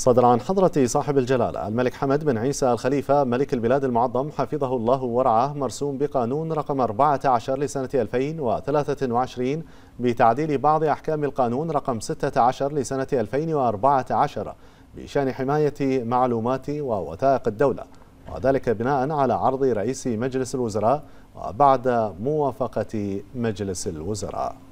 صدر عن حضرة صاحب الجلالة الملك حمد بن عيسى الخليفة ملك البلاد المعظم حفظه الله ورعاه مرسوم بقانون رقم 14 لسنة 2023 بتعديل بعض أحكام القانون رقم 16 لسنة 2014 بشأن حماية معلومات ووثائق الدولة وذلك بناء على عرض رئيس مجلس الوزراء وبعد موافقة مجلس الوزراء